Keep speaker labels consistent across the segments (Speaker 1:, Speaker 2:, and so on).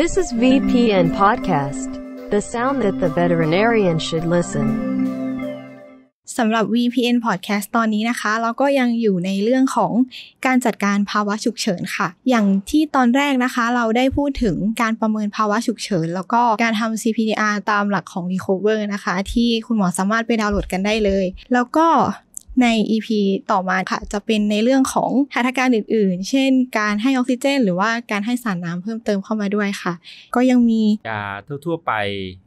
Speaker 1: This is VPN Podcast the sound that the veterinarian should listen สำหรับ VPN Podcast ตอนนี้นะคะ เราก็ยังอยู่ในเรื่องของการจัดการภาวะฉุกเฉินค่ะ อย่างที่ตอนแรกนะคะ เราได้พูดถึงการประเมินภาวะฉุกเฉิน แล้วก็การทำ CPR ตามหลักของ Recover นะคะ ที่คุณหมอสามารถไปดาวน์โหลดกันได้เลย แล้วก็ใน EP ต่อมาค่ะจะเป็นในเรื่องของหัตถการอื่นๆ เช่นการให้ออกซิเจน หรือว่าการให้สารน้ำเพิ่มเติมเข้ามาด้วยค่ะ ก็ยังมี
Speaker 2: ยาทั่วๆไป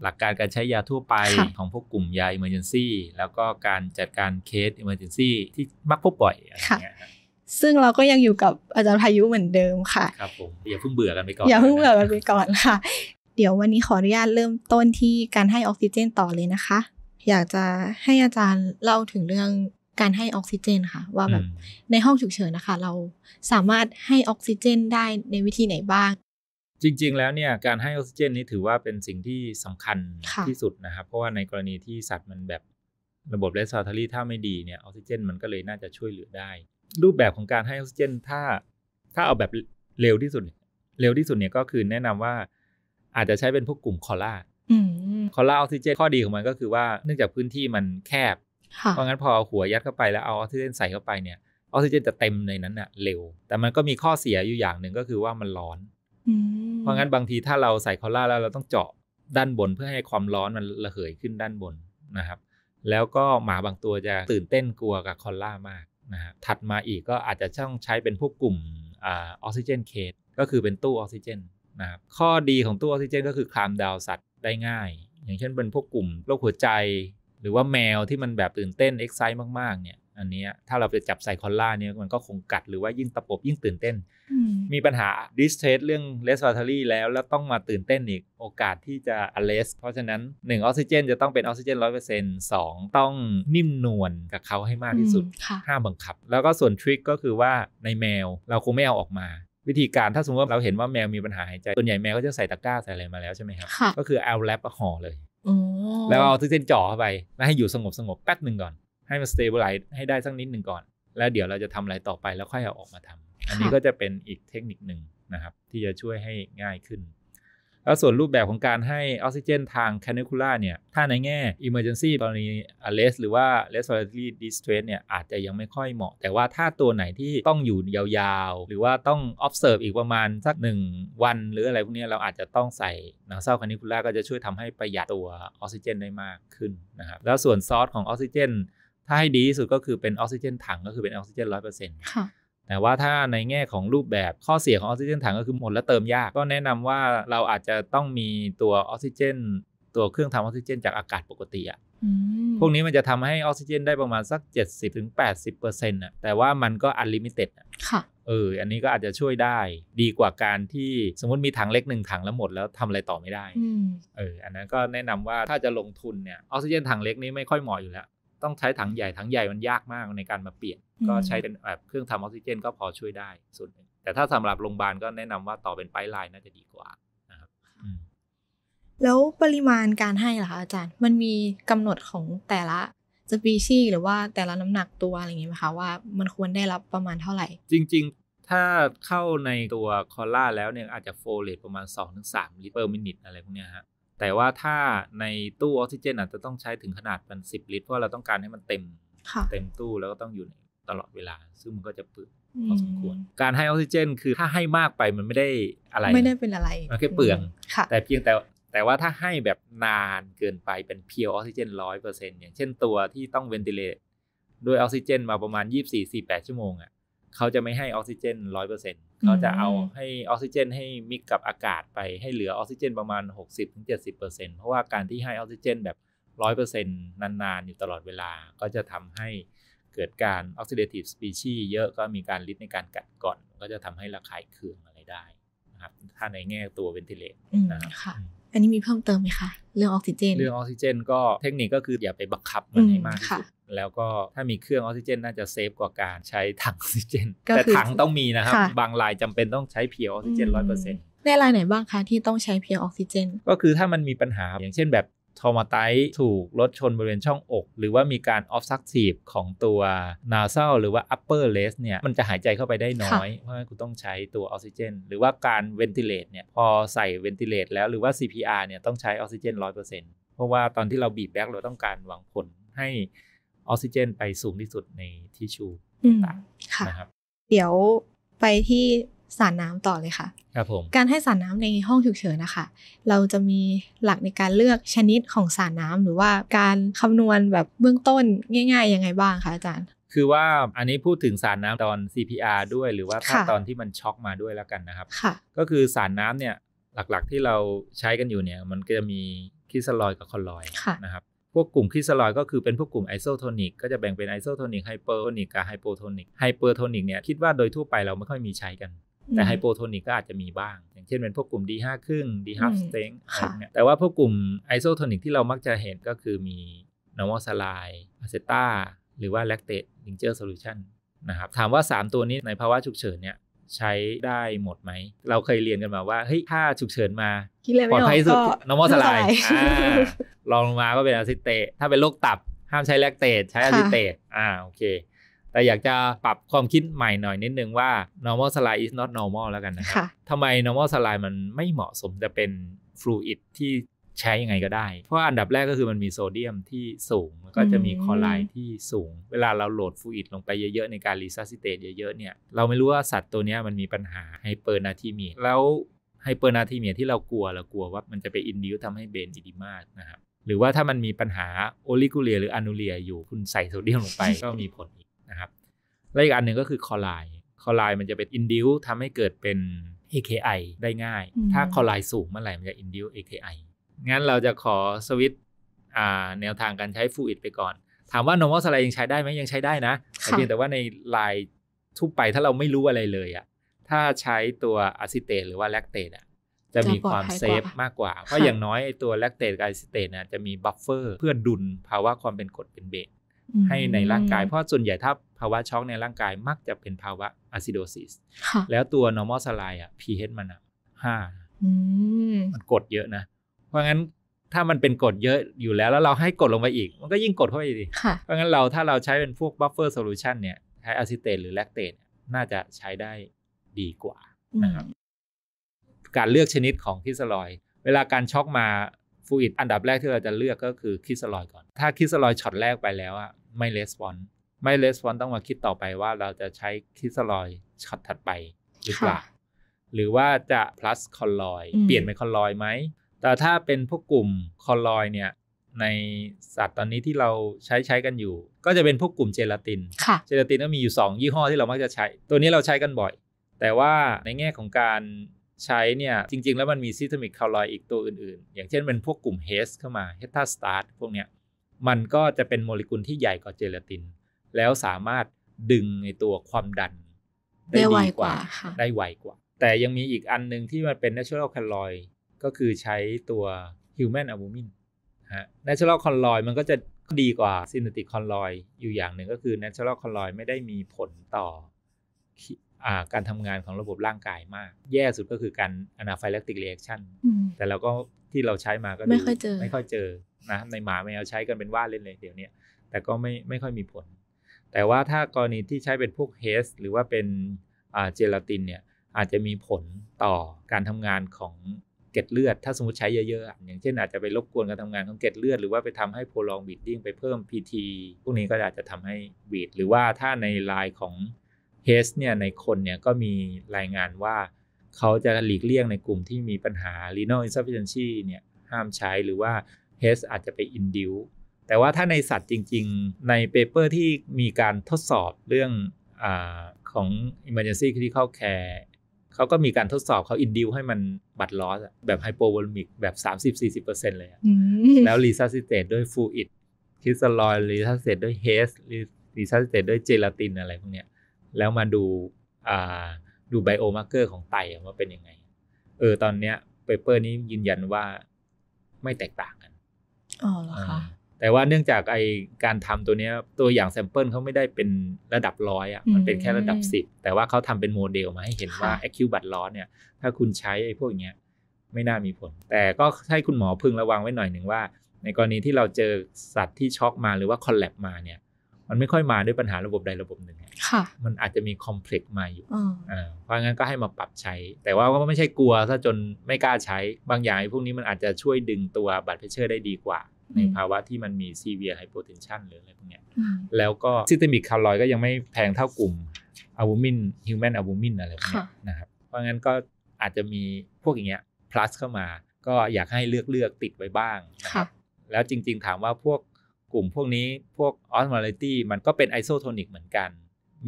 Speaker 2: หลักการการใช้ยาทั่วไปของพวกกลุ่มยา Emergency แล้วก็การจัดการเคส Emergency ที่มักพบบ่อยอะ
Speaker 1: ไรเงี้ยซึ่งเราก็ยังอยู่กับอาจารย์พายุเหมือนเดิมค่ะ
Speaker 2: ครับผม อย่าเพิ่งเบื่อกันไปก่อน อย่าเพิ่งเบื่อ
Speaker 1: กันไปก่อนค่ะ เดี๋ยววันนี้ขออนุญาตเริ่มต้นที่การให้ออกซิเจนต่อเลยนะคะ อยากจะให้อาจารย์เล่าถึงเรื่องการให้ออกซิเจนค่ะ ว่าแบบในห้องฉุกเฉินนะคะ เราสามารถให้ออกซิเจนได้ในวิธีไหนบ้าง
Speaker 2: จริง ๆ แล้วเนี่ยการให้ออกซิเจนนี่ถือว่าเป็นสิ่งที่สำคัญที่สุดนะครับเพราะว่าในกรณีที่สัตว์มันแบบระบบเลสซอทารี่ถ้าไม่ดีเนี่ยออกซิเจนมันก็เลยน่าจะช่วยเหลือได้ รูปแบบของการให้ออกซิเจนถ้าถ้าเอาแบบเร็วที่สุด เร็วที่สุดเนี่ยก็คือแนะนำว่าอาจจะใช้เป็นพวกกลุ่มคอล่าคอล่าออกซิเจนข้อดีของมันก็คือว่าเนื่องจากพื้นที่มันแคบเพราะงั้นพอเอาหัวยัดเข้าไปแล้วเอาออกซิเจนใส่เข้าไปเนี่ย ออกซิเจนจะเต็มในนั้นอ่ะ เร็ว แต่มันก็มีข้อเสียอยู่อย่างหนึ่งก็คือว่ามันร้อนเพราะงั้นบางทีถ้าเราใส่คอล่าแล้วเราต้องเจาะด้านบนเพื่อให้ความร้อนมันระเหยขึ้นด้านบนนะครับ แล้วก็หมาบางตัวจะตื่นเต้นกลัวกับคอล่ามากนะฮะถัดมาอีกก็อาจจะต้องใช้เป็นพวกกลุ่มออกซิเจนเคสก็คือเป็นตู้ออกซิเจนนะครับข้อดีของตู้ออกซิเจน ก็คือคลามดาวสัตว์ได้ง่าย อย่างเช่นเป็นพวกกลุ่มโรคหัวใจหรือว่าแมวที่มันแบบตื่นเต้นเอ็กไซต์มาก ๆ เนี่ยอันนี้ถ้าเราไปจับใส่คอนล่าเนี่ย มันก็คงกัดหรือว่ายิ่งตะปบยิ่งตื่นเต้น มีปัญหาดิสเทสเรื่องเลสฟาทอรี่แล้วแล้วต้องมาตื่นเต้นอีกโอกาสที่จะอเลสเพราะฉะนั้น1ออกซิเจนจะต้องเป็นออกซิเจนร้อยเปอร์เซ็นต์สองต้องนิ่มนวลกับเขาให้มากที่สุดห้ามบังคับ แล้วก็ส่วนทริคก็คือว่าในแมวเราคงไม่เอาออกมาวิธีการถ้าสมมติว่าเราเห็นว่าแมวมีปัญหาหายใจส่วนใหญ่แมวก็จะใส่ตะกร้าใส่อะไรมาแล้วใช่ไหมครับก็คือเอาแรปห่อเลยแล้วเอาทุกเส้นนจ่อเข้าไป แล้วให้อยู่สงบสงบแป๊บหนึ่งก่อน ให้มันสเตเบลไลท์ให้ได้สักนิดหนึ่งก่อน แล้วเดี๋ยวเราจะทำอะไรต่อไปแล้วค่อยเอาออกมาทำ อันนี้ก็จะเป็นอีกเทคนิคหนึ่งนะครับ ที่จะช่วยให้ง่ายขึ้นแล้วส่วนรูปแบบของการให้ออกซิเจน ทางแคนิคูล่าเนี่ย ถ้าในแง่ Emergency กรณีอะเลสหรือว่า Respiratory Distress เนี่ย อาจจะยังไม่ค่อยเหมาะ แต่ว่าถ้าตัวไหนที่ต้องอยู่ยาวๆ หรือว่าต้อง observe อีกประมาณสัก 1 วันหรืออะไรพวกนี้เราอาจจะต้องใส่นาเซาแคนิคูล่าก็จะช่วยทำให้ประหยัดตัวออกซิเจน ได้มากขึ้นนะครับ แล้วส่วนซอสของออกซิเจนถ้าให้ดีที่สุดก็คือเป็นออกซิเจนถังก็คือเป็นออกซิเจนร้อยเปอร์เซ็นต์แต่ว่าถ้าในแง่ของรูปแบบข้อเสียของออกซิเจนถังก็คือหมดและเติมยาก ก็แนะนำว่าเราอาจจะต้องมีตัวออกซิเจนตัวเครื่องทำออกซิเจน จากอากาศปกติอะพวกนี้มันจะทำให้ออกซิเจนได้ประมาณสัก 70-80%อร์่ะแต่ว่ามันก็อันลิมิเต็ดค่ะเอออันนี้ก็อาจจะช่วยได้ดีกว่าการที่สมมติมีถังเล็กหนึ่งถังแล้วหมดแล้วทำอะไรต่อไม่ได้เอออันนั้นก็แนะนำว่าถ้าจะลงทุนเนี่ยออกซิเจนถังเล็กนี้ไม่ค่อยเหมาะอยู่แล้ว ต้องใช้ถังใหญ่ถังใหญ่มันยากมากในการมาเปลี่ยนก็ใช้เป็นแบบเครื่องทำออกซิเจน ก็พอช่วยได้ส่วนหนึ่งแต่ถ้าสำหรับโรงพยาบาลก็แนะนำว่าต่อเป็นไปลายน่าจะดีกว่านะครับ
Speaker 1: แล้วปริมาณการให้ล่ะคะอาจารย์ มันมีกำหนดของแต่ละสปีชีหรือว่าแต่ละน้ำหนักตัวอะไรอย่างเงี้ยไหมคะว่ามันควรได้รับประมาณเท่าไหร่
Speaker 2: จริง ๆ ถ้าเข้าในตัวคอล่าแล้วเนี่ยอาจจะโฟเลตประมาณ 2-3ลิตรเปอร์มินิตอะไรพวกเนี้ยฮะ แต่ว่าถ้าในตู้ออกซิเจนอาจจะต้องใช้ถึงขนาดเป็นสิบลิตรเพราะเราต้องการให้มันเต็ม เต็มตู้แล้วก็ต้องอยู่ในตลอดเวลาซึ่งมันก็จะเปื่อยพอสมควร การให้ออกซิเจน คือถ้าให้มากไปมันไม่ได้อะไรไม่ได้เป็นอะไรมันแค่เปลืองแต่เพียงแต่แต่ว่าถ้าให้แบบนานเกินไปเป็นเพียวออกซิเจนร้อยเปอร์เซ็นต์อย่างเช่นตัวที่ต้องเวนติเลตด้วยออกซิเจน มาประมาณยี่สี่สี่แปดชั่วโมงอ่ะเขาจะไม่ให้ออกซิเจนร้อยเปอร์เซ็นต์เขาจะเอาให้ออกซิเจน ให้มิกกับอากาศไปให้เหลือออกซิเจนประมาณหกสิบถึงเจ็ดสิบเปอร์เซ็นต์เพราะว่าการที่ให้ออกซิเจนแบบร้อยเปอร์เซ็นต์นานๆอยู่ตลอดเวลาก็จะทำให้เกิดการ oxidative species เยอะก็มีการลิดในการกัดกร่อน ก็จะทำให้ระคายเคืองอะไรได้นะครับถ้าในแง่ตัวเวนทิเลต
Speaker 1: นะครับอันนี้มีเพิ่มเติมไหมคะ เรื่องออกซิเจนเรื่อง
Speaker 2: ออกซิเจนก็เทคนิคก็คืออย่าไปบังคับมันให้มากที่สุดแล้วก็ถ้ามีเครื่องออกซิเจน น่าจะเซฟกว่าการใช้ถังออกซิเจนแต่ถังต้องมีนะครับ บางรายจำเป็นต้องใช้เพียวออกซิเจนร้อยเปอร์เซ็นต
Speaker 1: ์ในรายไหนบ้างคะที่ต้องใช้เพียวออกซิเจน ก็
Speaker 2: คือถ้ามันมีปัญหาอย่างเช่นแบบทอมาไตถูกรถชนบริเวณช่องอก หรือว่ามีการออฟซักซีฟของตัว นาเซาหรือว่าอัปเปอร์เลสเนี่ยมันจะหายใจเข้าไปได้น้อย เพราะฉะนั้นคุณต้องใช้ตัวออกซิเจน หรือว่าการเวนติเลตเนี่ย พอใส่เวนติเลตแล้วหรือว่า CPR เนี่ย ต้องใช้ออกซิเจนร้อเพราะว่าตอนที่เราบีบแบ็กเราต้องการหวังผลให้ออกซิเจนไปสูงที่สุดในทิชชู
Speaker 1: ต่างๆนะครับ เดี๋ยวไปที่สารน้ำต่อเลยค่ะครับผมการให้สารน้ำในห้องฉุกเฉินนะคะเราจะมีหลักในการเลือกชนิดของสารน้ำ หรือว่าการคำนวณแบบเบื้องต้นง่ายๆ ยังไงบ้างคะอาจารย์
Speaker 2: คือว่าอันนี้พูดถึงสารน้ำตอน CPR ด้วย หรือว่าถ้าตอนที่มันช็อกมาด้วยแล้วกันนะครับก็คือสารน้ำเนี่ยหลักๆที่เราใช้กันอยู่เนี่ยมันก็จะมีคริสลอยกับคอลอยนะครับพวกกลุ่มคริสลอยก็คือเป็นพวกกลุ่มไอโซโทนิกก็จะแบ่งเป็นไอโซโทนิกไฮเปอร์โทนิกกับไฮโปโทนิกไฮเปอร์โทนิกเนี่ยคิดว่าโดยทั่วไปเราไม่ค่อยมีใช้กันแต่ไฮโปโทนิกก็อาจจะมีบ้าง อย่างเช่นเป็นพวกกลุ่ม D5 ครึ่ง D ี a l f strength อะไรเนี่ยแต่ว่าพวกกลุ่มไอโซโทนิกที่เรามักจะเห็นก็คือมีนอร์มอลสไลด์อะเซต้าหรือว่าแลคเตดลิงเจอร์โซลูชันนะครับถามว่า 3 ตัวนี้ในภาวะฉุกเฉินเนี่ยใช้ได้หมดไหม เราเคยเรียนกันมาว่าเฮ้ยถ้าฉุกเฉินมาปลอดภัยสุดนอร์มอลสลา์ลองลงมาก็เป็นอะซิเตตถ้าเป็นโรคตับ ห้ามใช้แลคเตตใช้อะซิเตตอ่าโอเคแต่อยากจะปรับความคิดใหม่หน่อยนิดนึงว่า normal slide is not normal แล้วกันนะครับทำไม normal slide มันไม่เหมาะสมจะเป็น fluid ที่ใช้ยังไงก็ได้ เพราะอันดับแรกก็คือมันมีโซเดียมที่สูง แล้วก็จะมีคอไลน์ที่สูง เวลาเราโหลดฟูอิดลงไปเยอะๆ ในการรีซัสซิเตตเยอะๆเนี่ย เราไม่รู้ว่าสัตว์ตัวนี้มันมีปัญหาไฮเปอร์นาทีมีแล้วไฮเปอร์นาทีมีที่เรากลัวเรากลัวว่ามันจะไปอินดิวทำให้เบนอีดีมากนะครับ หรือว่าถ้ามันมีปัญหาโอลิกูเลียหรืออนูเลีย อยู่ คุณใส่โซเดียมลงไปก็มีผลนะครับและอีกอันหนึ่งก็คือคอไลน์คอไลนมันจะเป็นอินดิวทำให้เกิดเป็น AKI ได้ง่าย ถ้าคอไลน์สูงเมื่อไหร่มันจะอินดิว AKI งั้นเราจะขอสวิตแนวทางการใช้ฟูอิดไปก่อน ถามว่านมอ m a ล s l i d ยังใช้ได้ไหมยังใช้ได้นะ แต่เพียงแต่ว่าในลายทั่วไปถ้าเราไม่รู้อะไรเลยอะถ้าใช้ตัวอะซิเตตหรือว่าแลคเตตอะจะมีความเซฟมากกว่า เพราะอย่างน้อยตัวแลคเตตกับอะซิเตตนะจะมีบัฟเฟอร์เพื่อดุลภาวะความเป็นกรดเป็นเบสให้ในร่างกายเพราะส่วนใหญ่ถ้าภาวะช็อกในร่างกายมักจะเป็นภาวะอะซิโดซิสแล้วตัว normal saline อ่ะ pH มันอ่ะห้ามันกดเยอะนะ เพราะงั้นถ้ามันเป็นกดเยอะอยู่แล้ว แล้วเราให้กดลงไปอีก มันก็ยิ่งกดเข้าไปดิ เพราะงั้นเราถ้าเราใช้เป็นพวกบัฟเฟอร์โซลูชันเนี่ยใช้อะซิเตตหรือแลคเตตน่าจะใช้ได้ดีกว่านะครับ การเลือกชนิดของคริสลอย เวลาการช็อกมาฟูอิดอันดับแรกที่เราจะเลือกก็คือคริสลอยก่อน ถ้าคริสลอยช็อตแรกไปแล้วอ่ะไม่レスปอนไม่レスปอนต้องมาคิดต่อไปว่าเราจะใช้คิสลอยช็อตถัดไปหรือเปล่า หรือว่าจะ plus คอลลอย เปลี่ยนเป็นคอลลอยไหม แต่ถ้าเป็นพวกกลุ่มคอลลอยเนี่ย ในสัตว์ตอนนี้ที่เราใช้ใช้กันอยู่ ก็จะเป็นพวกกลุ่มเจลาติน เจลาตินก็มีอยู่ 2 ยี่ห้อที่เรามักจะใช้ ตัวนี้เราใช้กันบ่อย แต่ว่าในแง่ของการใช้เนี่ยจริงๆ แล้วมันมีซิสเมิกคอลอยอีกตัวอื่นๆ อย่างเช่นเป็นพวกกลุ่มเฮสเข้ามา เฮตตาสตาร์ทพวกเนี้ยมันก็จะเป็นโมเลกุลที่ใหญ่กว่าเจลาติน แล้วสามารถดึงในตัวความดัน
Speaker 1: ได้ไวกว่า
Speaker 2: ได้ไวกว่า แต่ยังมีอีกอันหนึ่งที่มันเป็น natural o l l o i d ก็คือใช้ตัว human albumin ฮะ natural o l l o i d มันก็จะดีกว่า synthetic o l l o i d อยู่อย่างหนึ่งก็คือ natural o l l o i d ไม่ได้มีผลต่อการทำงานของระบบร่างกายมาก แย่สุดก็คือการ anaphylactic reaction แต่เราก็ที่เราใช้มาก็ไม่ค่อยเจอไม่ค่อยเจอนะในหมาแมวใช้กันเป็นว่าเล่นเลยเดี๋ยวนี้แต่ก็ไม่ไม่ค่อยมีผล แต่ว่าถ้ากรณีที่ใช้เป็นพวกเฮสหรือว่าเป็นเจลาตินเนี่ยอาจจะมีผลต่อการทำงานของเกล็ดเลือดถ้าสมมติใช้เยอะๆอย่างเช่นอาจจะไปรบกวนการทำงานของเกล็ดเลือด หรือว่าไปทำให้โพลองบีดดิ้งไปเพิ่ม PT พวกนี้ก็อาจจะทำให้บีดหรือว่าถ้าในลายของเฮสเนี่ยในคนเนี่ยก็มีรายงานว่าเขาจะหลีกเลี่ยงในกลุ่มที่มีปัญหา renal insufficiency เนี่ยห้ามใช้หรือว่า HES อาจจะไป induce แต่ว่าถ้าในสัตว์จริงๆ ในเปเปอร์ที่มีการทดสอบเรื่องอของ emergency critical care เขาก็มีการทดสอบเขาอินดิวให้มันบัตรลอส แบบไฮโปโวลูมิกแบบ 30-40%เลย แล้วรีซัสซเตตด้วยฟูอิดคริสตลอยรีซัสเซตด้วยเฮสรีซัสเซตด้วยเจลาตินอะไรพวกเนี้ยแล้วมาดูอ่าดูไบโอมาร์เกอร์ของไตว่าเป็นยังไง เออตอนเนี้ยเปเปอร์นี้ยืนยันว่าไม่แตกต่างกัน อ๋อเหรอคะ แต่ว่าเนื่องจากไอการทำตัวเนี้ย ตัวอย่างแซมเปิลเขาไม่ได้เป็นระดับร้อยอ่ะ มันเป็นแค่ระดับสิบแต่ว่าเขาทำเป็นโมเดลมาให้เห็นว่าแอคคิวบัตร้อเนี่ยถ้าคุณใช้ไอพวกเนี้ยไม่น่ามีผล แต่ก็ให้คุณหมอพึงระวังไว้หน่อยหนึ่งว่า ในกรณีที่เราเจอสัตว์ที่ช็อกมาหรือว่าคอลแลบมาเนี่ยมันไม่ค่อยมาด้วยปัญหาระบบใดระบบหนึ่ง มันอาจจะมีคอมเพล็กซ์มาอยู่ เพราะงั้นก็ให้มาปรับใช้ แต่ว่าก็ไม่ใช่กลัวซะจนไม่กล้าใช้ บางอย่างพวกนี้มันอาจจะช่วยดึงตัว บัตรเพเชอร์ได้ดีกว่า ในภาวะที่มันมีซีเวียไฮโปเทนชันหรืออะไรพวกนี้แล้วก็ซิสเตมิกคาร์ลอยก็ยังไม่แพงเท่ากลุ่มอะบูมินฮิวแมนอะบูมินอะไรพวกนี้นะครับ เพราะงั้นก็อาจจะมีพวกอย่างเงี้ย plus เข้ามา ก็อยากให้เลือกเลือกติดไว้บ้าง แล้วจริงๆถามว่าพวกกลุ่มพวกนี้พวกออสโมเลตี้มันก็เป็นไอโซโทนิกเหมือนกัน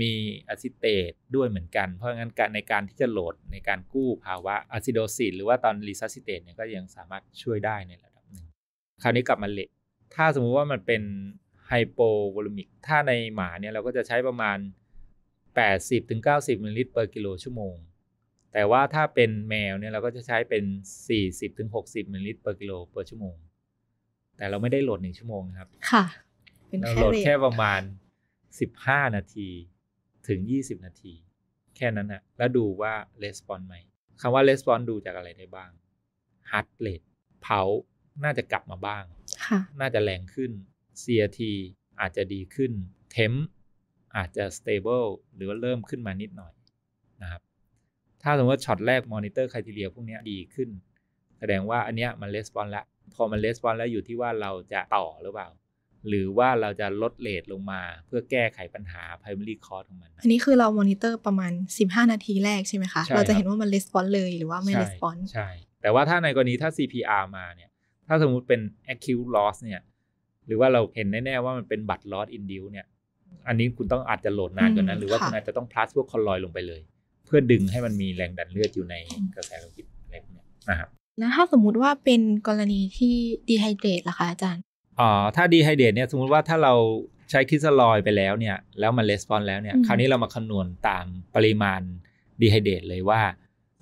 Speaker 2: มีอะซิเตตด้วยเหมือนกัน เพราะงั้นการในการที่จะโหลดในการกู้ภาวะอะซิโดซิสหรือว่าตอนรีซัสซิเตตเนี่ยก็ยังสามารถช่วยได้ในระดับหนึ่งคราวนี้กลับมาเล็กถ้าสมมุติว่ามันเป็นไฮโปโวลูมิกถ้าในหมาเนี่ย เราก็จะใช้ประมาณ 80-90มิลลิลิตรกิโลชั่วโมง แต่ว่าถ้าเป็นแมวเนี่ยเราก็จะใช้เป็น 40-60มิลลิลิตรกิโลชั่วโมงแต่เราไม่ได้โหลดหนึ่งชั่วโมงนะครับ
Speaker 1: ค่ะเราโหลดแค่
Speaker 2: ประมาณสิบห้านาทีถึงยี่สิบนาที แค่นั้นนะแล้วดูว่าレスปอนไหมคำว่าレスปอนดูจากอะไรได้บ้างฮาร์ดเรทเผาน่าจะกลับมาบ้างค่ะน่าจะแรงขึ้น CRT อาจจะดีขึ้นเทมอาจจะสเตเบิลหรือว่าเริ่มขึ้นมานิดหน่อยนะครับ ถ้าสมมติว่าช็อตแรกมอนิเตอร์คุณทีเรียพวกนี้ดีขึ้น แสดงว่าอันเนี้ยมันレスปอนละพอมันレスปอนแล้วอยู่ที่ว่าเราจะต่อหรือเปล่า หรือว่าเราจะลดเลทลงมาเพื่อแก้ไขปัญหา primary cause ของมัน
Speaker 1: อันนี้คือเรามอนิเตอร์ประมาณ 15 นาทีแรกใช่ไหมคะ เราจะเห็นว่ามันレスปอนเลยหรือว่าไม่レスปอนใช่
Speaker 2: แต่ว่าถ้าในกรณีถ้า CPR มาเนี่ย ถ้าสมมุติเป็น acute loss เนี่ยหรือว่าเราเห็นแน่ๆว่ามันเป็นบัตร loss induce เนี่ย อันนี้คุณต้องอาจจะโหลดนานกว่านั้นหรือว่าคุณอาจจะต้องพลัสพวกคอลลอยลงไปเลย เพื่อดึงให้มันมีแรงดันเลือดอยู่ในกระแสโลหิตอะไรพวกนี้นะครับ
Speaker 1: แล้วถ้าสมมุติว่าเป็นกรณีที่ดีไฮเดรตล่ะคะอาจารย์
Speaker 2: อ๋อ ถ้าดีไฮเดรตเนี่ยสมมุติว่าถ้าเราใช้คริสลอยไปแล้วเนี่ยแล้วมันレスปอนแล้วเนี่ย คราวนี้เรามาคำนวณตามปริมาณดีไฮเดรตเลยว่า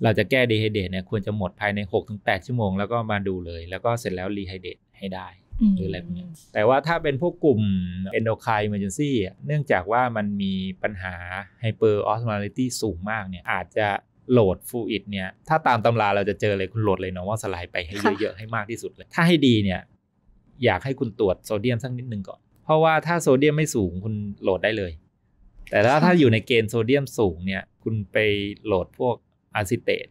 Speaker 2: เราจะแก้ดีไฮเดรตเนี่ยควรจะหมดภายใน6แชั่วโมง แล้วก็มาดูเลย แล้วก็เสร็จแล้วรีไฮเดรตให้ได้หรืออะไรพวกนี้ แต่ว่าถ้าเป็นพวกกลุ่ม endocrine emergency เนื่องจากว่ามันมีปัญหา hyper osmolality สูงมากเนี่ยอาจจะโหลดฟูอิดเนี่ย ถ้าตามตำราเราจะเจอเลยคุณโหลดเลยเนาะว่าสไลด์ไปให้เยอะๆให้มากที่สุดเลยถ้าให้ดีเนี่ยอยากให้คุณตรวจโซเดียมสักนิดนึงก่อนเพราะว่าถ้าโซเดียมไม่สูงคุณโหลดได้เลย แต่ถ้าถ้าอยู่ในเกณฑ์โซเดียมสูงเนี่ยคุณไปโหลดพวกอะซิเตต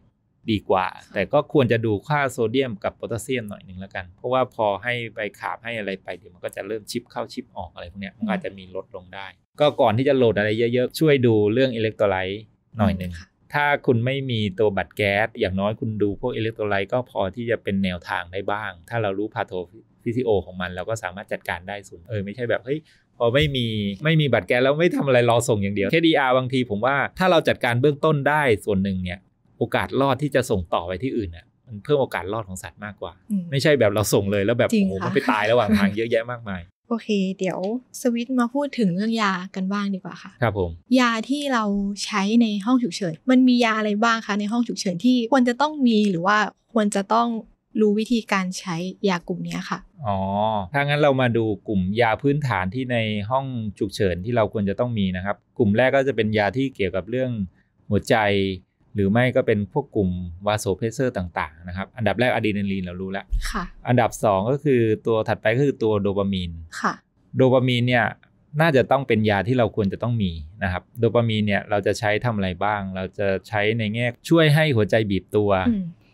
Speaker 2: ดีกว่า แต่ก็ควรจะดูค่าโซเดียมกับโพแทสเซียมหน่อยหนึ่งแล้วกันเพราะว่าพอให้ใบขาบให้อะไรไปเดี๋ยวมันก็จะเริ่มชิปเข้าชิปออกอะไรพวกนี้มันอาจจะมีลดลงได้ ก็ก่อนที่จะโหลดอะไรเยอะๆ ช่วยดูเรื่องอิเล็กโทรไลต์หน่อยหนึ่งถ้าคุณไม่มีตัวบัตรแก๊สอย่างน้อยคุณดูพวกอิเล็กโทรไลต์ก็พอที่จะเป็นแนวทางได้บ้าง ถ้าเรารู้พาโทฟิซิโอของมันเราก็สามารถจัดการได้ส่วนเออไม่ใช่แบบเฮ้ยพอไม่มีไม่มีบัตรแก๊สแล้วไม่ทำอะไรรอส่งอย่างเดียว KDR บางทีผมว่าถ้าเราจัดการเบื้องต้นได้ส่วนหนึ่งเนี่ย โอกาสรอดที่จะส่งต่อไปที่อื่นอ่ะมันเพิ่มโอกาสรอดของสัตว์มากกว่า ไม่ใช่แบบเราส่งเลยแล้วแบบโอ้โหมันไปตายระหว่างทางเยอะแยะมากมาย
Speaker 1: โอเค เดี๋ยวสวิตมาพูดถึงเรื่องยากันบ้างดีกว่าค่ะ ครับผม ยาที่เราใช้ในห้องฉุกเฉิน มันมียาอะไรบ้างคะในห้องฉุกเฉินที่ควรจะต้องมีหรือว่าควรจะต้องรู้วิธีการใช้ยากลุ่มนี้ค่ะ
Speaker 2: อ๋อ ถ้างั้นเรามาดูกลุ่มยาพื้นฐานที่ในห้องฉุกเฉินที่เราควรจะต้องมีนะครับ กลุ่มแรกก็จะเป็นยาที่เกี่ยวกับเรื่องหัวใจหรือไม่ก็เป็นพวกกลุ่มวาโซเพเซอร์ต่าง ๆ นะครับ อันดับแรกอะดรีนาลีนเรารู้แล้วอันดับ 2 ก็คือตัวถัดไปก็คือตัวโดปามีนโดปามีนเนี่ยน่าจะต้องเป็นยาที่เราควรจะต้องมีนะครับ โดปามีนเนี่ยเราจะใช้ทำอะไรบ้าง เราจะใช้ในแง่ช่วยให้หัวใจบีบตัว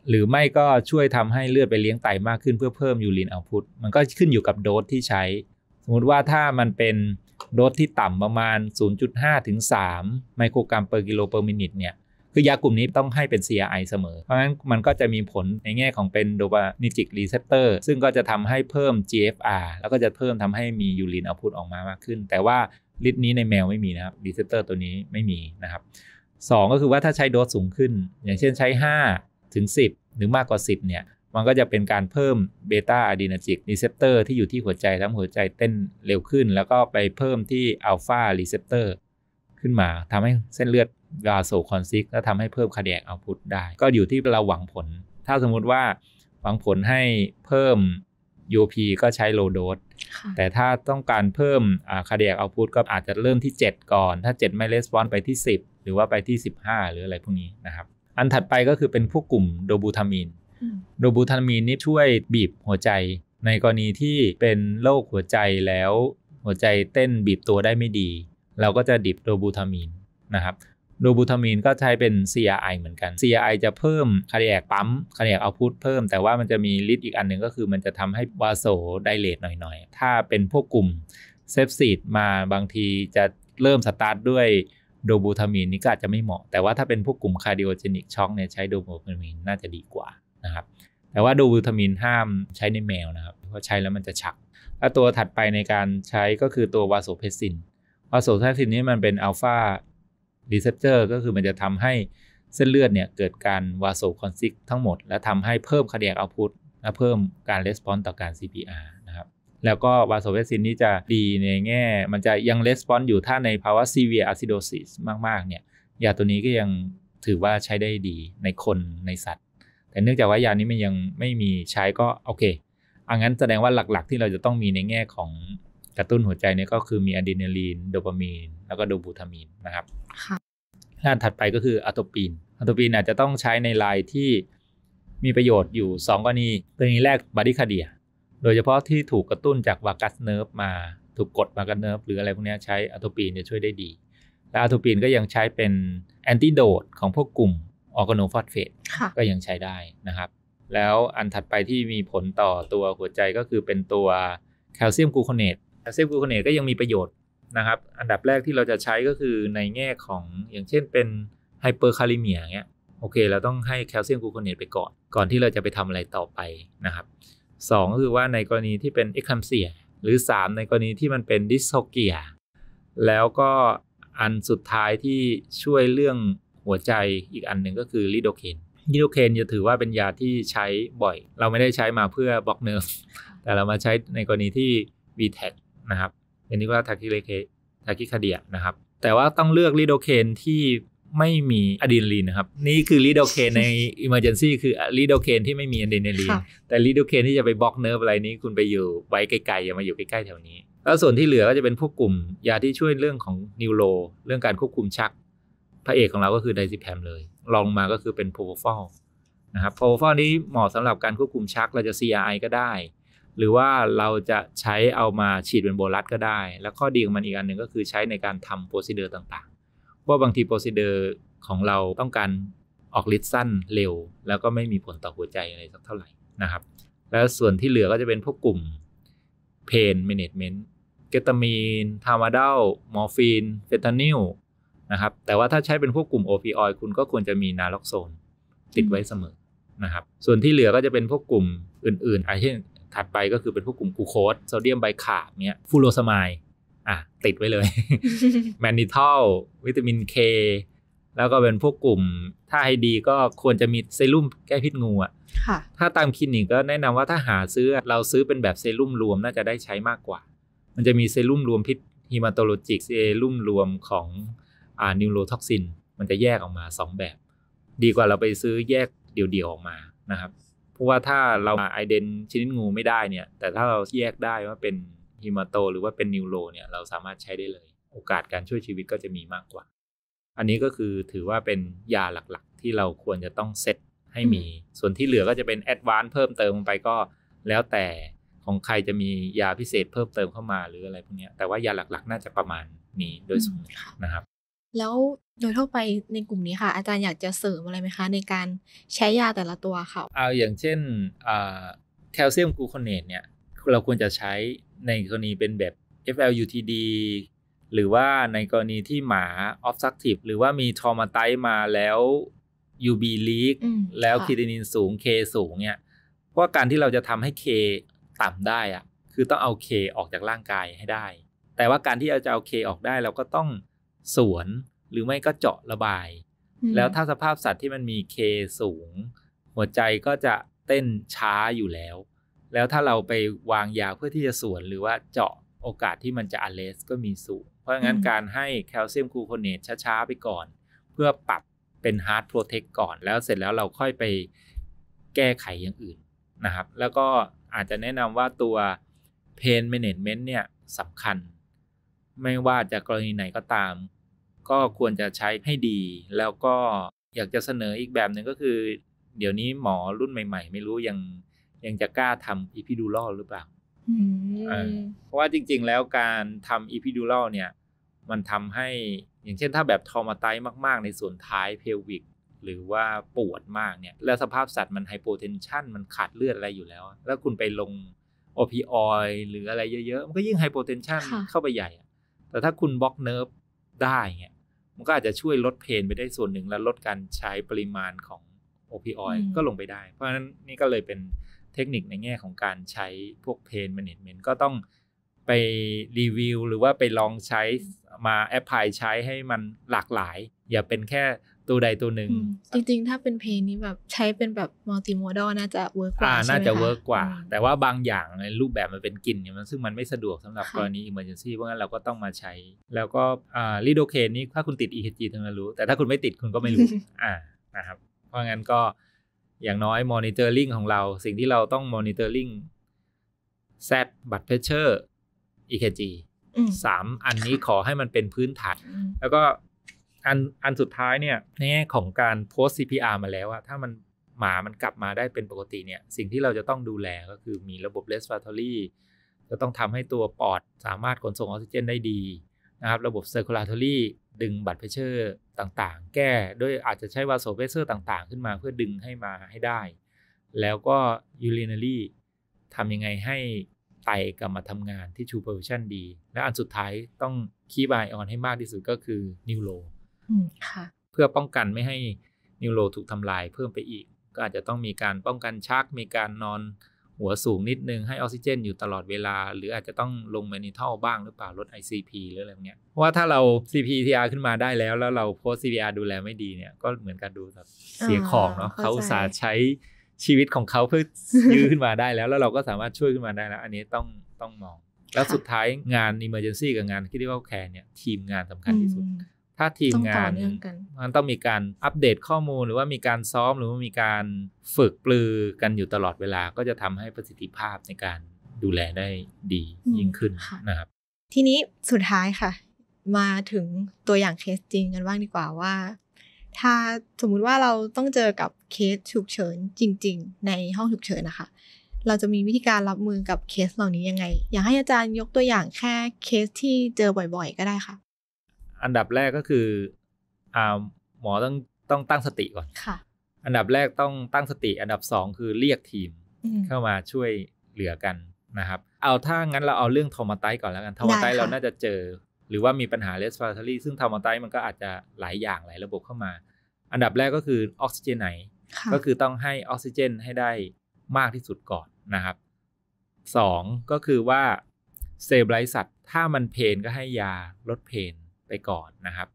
Speaker 2: หรือไม่ก็ช่วยทำให้เลือดไปเลี้ยงไตมากขึ้นเพื่อเพิ่มยูรินเอาพุต มันก็ขึ้นอยู่กับโดสที่ใช้ สมมุติว่าถ้ามันเป็นโดสที่ต่ำประมาณ 0.5ถึง3ไมโครกรัมเปอร์กิโลเปอร์มินิตเนี่ยคือยากลุ่มนี้ต้องให้เป็น CRI เสมอ เพราะงั้นมันก็จะมีผลในแง่ของเป็นโดปามิจิกรีเซพเตอร์ซึ่งก็จะทำให้เพิ่ม GFR แล้วก็จะเพิ่มทำให้มียูรินเอาพุตออกมามากขึ้น แต่ว่าฤทธิ์นี้ในแมวไม่มีนะครับรีเซพเตอร์ตัวนี้ไม่มีนะครับสองก็คือว่าถ้าใช้โดสสูงขึ้น อย่างเช่นใช้ 5 ถึง 10 หรือมากกว่า 10 เนี่ย มันก็จะเป็นการเพิ่มเบต้าอะดีนาจิกรีเซพเตอร์ที่อยู่ที่หัวใจทำหัวใจเต้นเร็วขึ้น แล้วก็ไปเพิ่มที่อัลฟารีเซพเตอร์ขึ้นมาทาให้เส้นเลือดยาโซคอนซิกก็ทำให้เพิ่มคาเดียกเอาพุทได้ ก็อยู่ที่เราหวังผล ถ้าสมมุติว่าหวังผลให้เพิ่ม UP ก็ใช้โลโดสแต่ถ้าต้องการเพิ่มคาเดียกเอาพุทก็อาจจะเริ่มที่ 7 ก่อน ถ้า7ไม่ลสปอนไปที่ 10 หรือว่าไปที่ 15 หรืออะไรพวกนี้นะครับ อันถัดไปก็คือเป็นพวกกลุ่มโดบูทามีนโดบูทามีนนี่ช่วยบีบหัวใจ ในกรณีที่เป็นโรคหัวใจแล้วหัวใจเต้นบีบตัวได้ไม่ดี เราก็จะดิบโดบูทามีนนะครับดูบูทามีนก็ใช้เป็น CRI เหมือนกัน CRI จะเพิ่มคาร์ดิแอกปั๊มคาร์ดิแอกเอาพุทเพิ่มแต่ว่ามันจะมีฤทธิ์อีกอันหนึ่งก็คือ มันจะทำให้วาโซไดเลตหน่อยๆ ถ้าเป็นพวกกลุ่มเซฟซีดมาบางทีจะเริ่มสตาร์ทด้วย โดบูทามีนนี่ก็อาจจะไม่เหมาะ แต่ว่าถ้าเป็นพวกกลุ่มคาร์ดิโอเจนิกช็อกเนี่ยใช้โดบูทามีนน่าจะดีกว่านะครับแต่ว่าโดบูทามีนห้ามใช้ในแมวนะครับเพราะใช้แล้วมันจะฉัก แล้วตัวถัดไปในการใช้ก็คือตัววาโซเพสซินวาโซเพสซินนี่มันเป็นอัลฟารีเซพเตอร์ก็คือมันจะทำให้เส้นเลือดเนี่ยเกิดการวาโซคอนซิกทั้งหมด และทำให้เพิ่มคาเดียกเอาพุทและเพิ่มการレスปอนต่อการ CPR นะครับแล้วก็วาโซเวสซินนี่จะดีในแง่มันจะยังレスปอนอยู่ถ้าในภาวะ severe acidosis มากๆเนี่ยยาตัวนี้ก็ยังถือว่าใช้ได้ดีในคนในสัตว์ แต่เนื่องจากว่ายานี้มันยังไม่มีใช้ก็โอเค อังนั้นแสดงว่าหลักๆที่เราจะต้องมีในแง่ของกระตุ้นหัวใจเนี่ยก็คือมีอะดรีนาลีนโดปามีน แล้วก็โดบูทามีนนะครับค่ด้านถัดไปก็คืออะโตปีนอะโตปีนอาจจะต้องใช้ในรายที่มีประโยชน์อยู่ 2กรณีกรณีแรกบาดิคาเดียโดยเฉพาะที่ถูกกระตุ้นจากวากัสเนิร์ฟมาถูกกดวากัสเนิร์ฟหรืออะไรพวกนี้ใช้อะโตปีนจะช่วยได้ดีและอะโตปีนก็ยังใช้เป็นแอนติโดดของพวกกลุ่มออร์กโนฟอสเฟตก็ยังใช้ได้นะครับ แล้วอันถัดไปที่มีผลต่อตัวหัวใจก็คือเป็นตัวแคลเซียมกูโคเนตแอซิลกูคอนเนตก็ยังมีประโยชน์นะครับ อันดับแรกที่เราจะใช้ก็คือในแง่ของอย่างเช่นเป็นไฮเปอร์คาลิเมียเงี้ยโอเค เราต้องให้แคลเซียมกูคอนเนตไปก่อนก่อนที่เราจะไปทำอะไรต่อไปนะครับสองก็คือว่าในกรณีที่เป็นเอ็กคัมเซียหรือ 3 ในกรณีที่มันเป็นดิสโทเกียแล้วก็อันสุดท้ายที่ช่วยเรื่องหัวใจอีกอันหนึ่งก็คือลิโดเคนลิโดเคนจะถือว่าเป็นยาที่ใช้บ่อย เราไม่ได้ใช้มาเพื่อบล็อกเนิร์ฟแต่เรามาใช้ในกรณีที่ v t แทนะครับอันนค้ก็ทาคิเลเคทาคิคาเดียนะครับแต่ว่าต้องเลือกลิโดเคนที่ไม่มีอะดรีนาลีนนะครับนี่คือลิโดเคนในอิมเอร์เจนซี่คือลิโดเคนที่ไม่มีอะดรีนาลีนแต่ลิโดเคนที่จะไปบล็อกเนิร์ฟอะไรนี้คุณไปอยู่ไว้ไกลๆอย่ามาอยู่ใกล้ ๆ แถวนี้ แล้วส่วนที่เหลือก็จะเป็นพวกกลุ่ม ยาที่ช่วยเรื่องของนิวโรเรื่องการควบคุมชัก พระเอกของเราก็คือไดซิแพมเลย ลองมาก็คือเป็นโพรโฟลนะครับโพรโฟลนี้เหมาะสำหรับการควบคุมชักเราจะ CRI ก็ได้หรือว่าเราจะใช้เอามาฉีดเป็นโบลัสก็ได้ แล้วข้อดีของมันอีกอันหนึ่งก็คือใช้ในการทำโปรซิเดอร์ต่างๆว่าบางทีโปรซิเดอร์ของเราต้องการออกฤทธิ์สั้นเร็วแล้วก็ไม่มีผลต่อหัวใจอะไรสักเท่าไหร่นะครับ แล้วส่วนที่เหลือก็จะเป็นพวกกลุ่มเพนเมเนจเมนต์เกตามีนทามาดัลมอร์ฟีนเฟตานิลนะครับแต่ว่าถ้าใช้เป็นพวกกลุ่มโอปิออยด์คุณก็ควรจะมีนาล็อกโซนติดไว้เสมอนะครับส่วนที่เหลือก็จะเป็นพวกกลุ่มอื่นๆอาเช่นถัดไปก็คือเป็นพวกกลุ่มกูโคสโซเดียมไบคาร์บเนี้ยฟูโรสมายอ่ะติดไว้เลย แมนนิทัลวิตามินเคแล้วก็เป็นพวกกลุ่มถ้าให้ดีก็ควรจะมีเซรุ่มแก้พิษงูอ่ะ ถ้าตามคลินิกก็แนะนำว่าถ้าหาซื้อเราซื้อเป็นแบบเซรุ่มรวมน่าจะได้ใช้มากกว่า มันจะมีเซรุ่มรวมพิษฮิมาโตโลจิกเซรุ่มรวมของอ่านิวโรท็อกซินมันจะแยกออกมา2แบบ ดีกว่าเราไปซื้อแยกเดี่ยวๆออกมานะครับเพราะว่าถ้าเราไอเดนชนิดงู ไม่ได้เนี่ย แต่ถ้าเราแยกได้ว่าเป็นฮิมาโตหรือว่าเป็นนิวโรเนี่ย เราสามารถใช้ได้เลย โอกาสการช่วยชีวิตก็จะมีมากกว่า อันนี้ก็คือถือว่าเป็นยาหลักๆ ที่เราควรจะต้องเซตให้มี ส่วนที่เหลือก็จะเป็นแอดวานซ์เพิ่มเติมไปก็ แล้วแต่ของใครจะมียาพิเศษเพิ่มเติมเข้ามาหรืออะไรพวกนี้ แต่ว่ายาหลัก ๆ น่าจะประมาณนี้โดยสมมตินะครับ
Speaker 1: แล้วโดยทั่วไปในกลุ่มนี้ค่ะ อาจารย์อยากจะเสริมอะไรไหมคะ ในการใช้ยาแต่ละตัวค่ะ
Speaker 2: เอาอย่างเช่นแคลเซียมกููอนเนตเนี่ย เราควรจะใช้ในกรณีเป็นแบบ FLUTD หรือว่าในกรณีที่หมา obstructive หรือว่ามีทอมาไตมาแล้ว UB leak แล้วคีตินินสูง K สูงเนี่ย เพราะการที่เราจะทำให้ K ต่ำได้อะคือต้องเอา K ออกจากร่างกายให้ได้ แต่ว่าการที่เราจะเอา K ออกได้เราก็ต้องสวนหรือไม่ก็เจาะระบาย แล้วถ้าสภาพสัตว์ที่มันมีเคสูง หัวใจก็จะเต้นช้าอยู่แล้ว แล้วถ้าเราไปวางยาเพื่อที่จะสวน หรือว่าเจาะโอกาสที่มันจะอัลเลสก็มีสูง เพราะงั้นการให้แคลเซียมคูโคเนตช้าๆไปก่อน เพื่อปรับเป็นฮาร์ดโปรเทคก่อน แล้วเสร็จแล้วเราค่อยไปแก้ไขอย่างอื่นนะครับ แล้วก็อาจจะแนะนำว่าตัวเพนเมเนจเมนต์เนี่ยสำคัญไม่ว่าจะกรณีไหนก็ตามก็ควรจะใช้ให้ดีแล้วก็อยากจะเสนออีกแบบหนึ่งก็คือเดี๋ยวนี้หมอรุ่นใหม่ๆ ไม่รู้ยัง ยังจะกล้าทำอีพิดูลหรือเปล่าเพราะว่าจริงๆแล้วการทำอีพิดูลเนี่ยมันทำให้อย่างเช่นถ้าแบบทอมาไตมากๆ ในส่วนท้ายเพลวิกหรือว่าปวดมากเนี่ยแล้วสภาพสัตว์มันไฮโปเทนชันมันขาดเลือดอะไรอยู่แล้ว แล้วคุณไปลงโอพิออยหรืออะไรเยอะๆมันก็ยิ่งไฮโปเทนชันเข้าไปใหญ่แต่ถ้าคุณบล็อกเนิร์ฟได้เนี่ยมันก็อาจจะช่วยลดเพนไปได้ส่วนหนึ่งและลดการใช้ปริมาณของโอพิออยก็ลงไปได้ เพราะฉะนั้นนี่ก็เลยเป็นเทคนิคในแง่ของการใช้พวกเพนแมนจเมนต์ก็ต้องไปรีวิวหรือว่าไปลองใช้มาแอพพลายใช้ให้มันหลากหลายอย่าเป็นแค่ตัวใดตัวหนึ่ง
Speaker 1: จริงๆ ถ้าเป็นเพลงนี้แบบใช้เป็นแบบมัลติโมดอลน่าจะเวิร์กกว่า น่าจะเวิร์ก
Speaker 2: กว่า แต่ว่าบางอย่างในรูปแบบมันเป็นกลิ่นมันซึ่งมันไม่สะดวกสำหรับกรณีอิมเมอร์เจนซี่เพราะงั้นเราก็ต้องมาใช้ แล้วก็รีโดเคนนี้ ถ้าคุณติด EKG ั้ง้นรู้ แต่ถ้าคุณไม่ติดคุณก็ไม่รู้อ่านะครับเพราะงั้นก็อย่างน้อยมอนิเตอร์ลิงของเราสิ่งที่เราต้องมอนิเตอร์ลิงแซดบัตเพชเชอร์ EKG สามอันนี้ขอให้มันเป็นพื้นฐานแล้วก็อันอันสุดท้ายเนี่ยในแง่ของการโพส CPR มาแล้วอะถ้ามันหมามันกลับมาได้เป็นปกติเนี่ย สิ่งที่เราจะต้องดูแลก็คือมีระบบ respiratory จะต้องทำให้ตัวปอดสามารถขนส่งออกซิเจนได้ดีนะครับ ระบบ circulatory ดึงบัตรเพเชอร์ต่างๆ แก้ด้วยอาจจะใช้วาโซเพเชอร์ต่างๆ ขึ้นมาเพื่อดึงให้มาให้ได้ แล้วก็ urinary ทำยังไงให้ ไตกลับมาทำงานที่ชูเพอร์ f ิชั่นดี และอันสุดท้ายต้องคีบายออนให้มากที่สุดก็คือนิวโรเพื่อป้องกันไม่ให้นิวโรถูกทำลายเพิ่มไปอีก ก็อาจจะต้องมีการป้องกันชักมีการนอนหัวสูงนิดนึง ให้ออกซิเจน อยู่ตลอดเวลา หรืออาจจะต้องลงเมนิทัลบ้างหรือเปล่าลด ICP หรืออะไรเงี้ยเพราะว่าถ้าเรา CPTR ขึ้นมาได้แล้วแล้วเราโพส CPR ดูแลไม่ดีเนี่ยก็เหมือนกันดูแบบเสียของเนาะเขาสาใช้ชีวิตของเขาเพื่อยื้อขึ้นมาได้แล้วแล้วเราก็สามารถช่วยขึ้นมาได้แล้วอันนี้ต้องต้องมอง แล้วสุดท้ายงาน Emergency กับงานเรียกว่าแคร์เนี่ยทีมงานสำคัญที่สุดถ้าทีมงานมันต้องมีการอัปเดตข้อมูลหรือว่ามีการซ้อมหรือว่ามีการฝึกปลือกันอยู่ตลอดเวลาก็จะทำให้ประสิทธิภาพในการดูแลได้ดียิ่งขึ้น
Speaker 1: นะครับทีนี้สุดท้ายค่ะ มาถึงตัวอย่างเคสจริงกันบ้างดีกว่าว่า ถ้าสมมุติว่าเราต้องเจอกับเคสฉุกเฉินจริง ๆ ในห้องฉุกเฉินนะคะ เราจะมีวิธีการรับมือกับเคสเหล่านี้ยังไง อยากให้อาจารย์ยกตัวอย่างแค่เคสที่เจอบ่อยๆ ก็ได้ค่ะ
Speaker 2: อันดับแรกก็คืออ่าหมอต้องต้องตั้งสติก่อนค่ะ อันดับแรกต้องตั้งสติ อันดับสองคือเรียกทีมเข้ามาช่วยเหลือกันนะครับ เอาถ้างั้นเราเอาเรื่องทอมาไตก่อนแล้วกัน ทอมาไตเราน่าจะเจอหรือว่ามีปัญหาเลสฟาทอรี่ ซึ่งทอมาไตมันก็อาจจะหลายอย่างหลายระบบเข้ามา อันดับแรกก็คือออกซิเจนไหน ก็คือต้องให้ออกซิเจนให้ได้มากที่สุดก่อนนะครับ สองก็คือว่าเซลล์ไรสัตว์ถ้ามันเพนก็ให้ยาลดเพนไปก่อนนะครับ